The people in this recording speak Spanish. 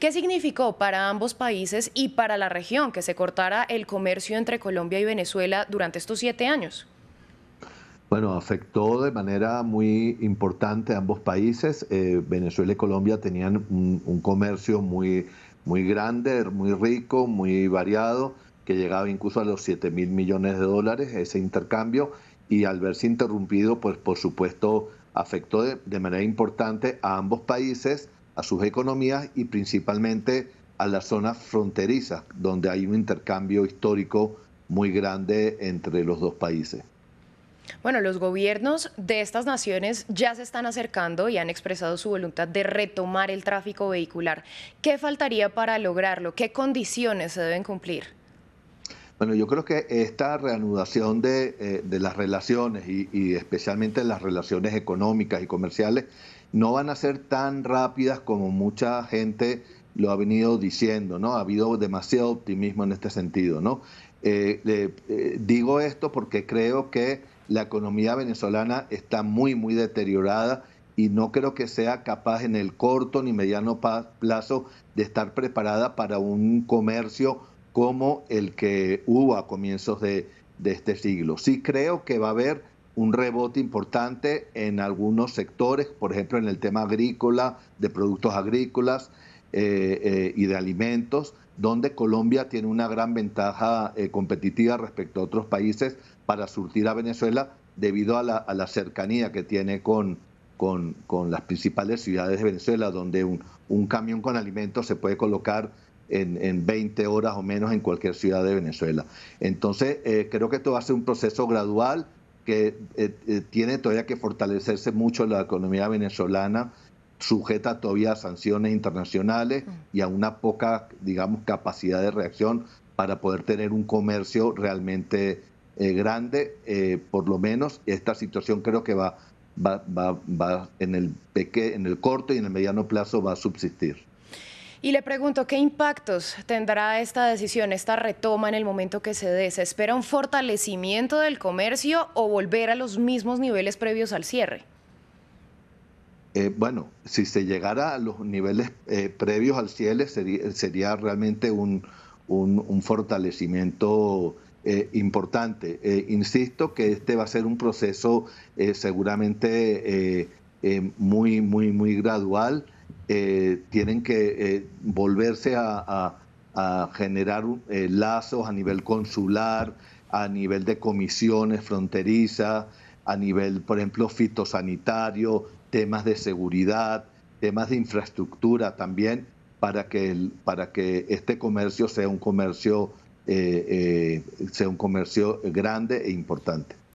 ¿Qué significó para ambos países y para la región que se cortara el comercio entre Colombia y Venezuela durante estos siete años? Bueno, afectó de manera muy importante a ambos países. Eh, Venezuela y Colombia tenían un, comercio muy, muy grande, muy rico, muy variado, que llegaba incluso a los 7 mil millones de dólares ese intercambio. Y al verse interrumpido, pues por supuesto afectó de manera importante a ambos países a sus economías y principalmente a las zonas fronterizas, donde hay un intercambio histórico muy grande entre los dos países. Bueno, los gobiernos de estas naciones ya se están acercando y han expresado su voluntad de retomar el tráfico vehicular. ¿Qué faltaría para lograrlo? ¿Qué condiciones se deben cumplir? Bueno, yo creo que esta reanudación de, eh, las relaciones y, y especialmente las relaciones económicas y comerciales no van a ser tan rápidas como mucha gente lo ha venido diciendo, ¿no? Ha habido demasiado optimismo en este sentido, ¿no? Eh, eh, digo esto porque creo que la economía venezolana está muy, muy deteriorada y no creo que sea capaz en el corto ni mediano plazo de estar preparada para un comercio como el que hubo a comienzos de, de este siglo. Sí creo que va a haber un rebote importante en algunos sectores, por ejemplo en el tema agrícola, de productos agrícolas eh, eh, y de alimentos, donde Colombia tiene una gran ventaja eh, competitiva respecto a otros países para surtir a Venezuela debido a la, cercanía que tiene con, con, las principales ciudades de Venezuela, donde un, camión con alimentos se puede colocar en, en, 20 horas o menos en cualquier ciudad de Venezuela. Entonces, creo que esto va a ser un proceso gradual que eh, eh, tiene todavía que fortalecerse mucho la economía venezolana, sujeta todavía a sanciones internacionales mm. y a una poca, digamos, capacidad de reacción para poder tener un comercio realmente eh, grande. por lo menos esta situación creo que va, en, el en el corto y en el mediano plazo va a subsistir. Y le pregunto, ¿qué impactos tendrá esta decisión, esta retoma en el momento que se dé? ¿Se espera un fortalecimiento del comercio o volver a los mismos niveles previos al cierre? Eh, bueno, si se llegara a los niveles eh, previos al cierre, sería, realmente un, fortalecimiento eh, importante. insisto que este va a ser un proceso seguramente muy, muy, muy gradual. Eh, tienen que eh, volverse a, generar eh, lazos a nivel consular, a nivel de comisiones fronterizas, a nivel, por ejemplo, fitosanitario, temas de seguridad, temas de infraestructura también, para que, para que este comercio sea un comercio, sea un comercio grande e importante.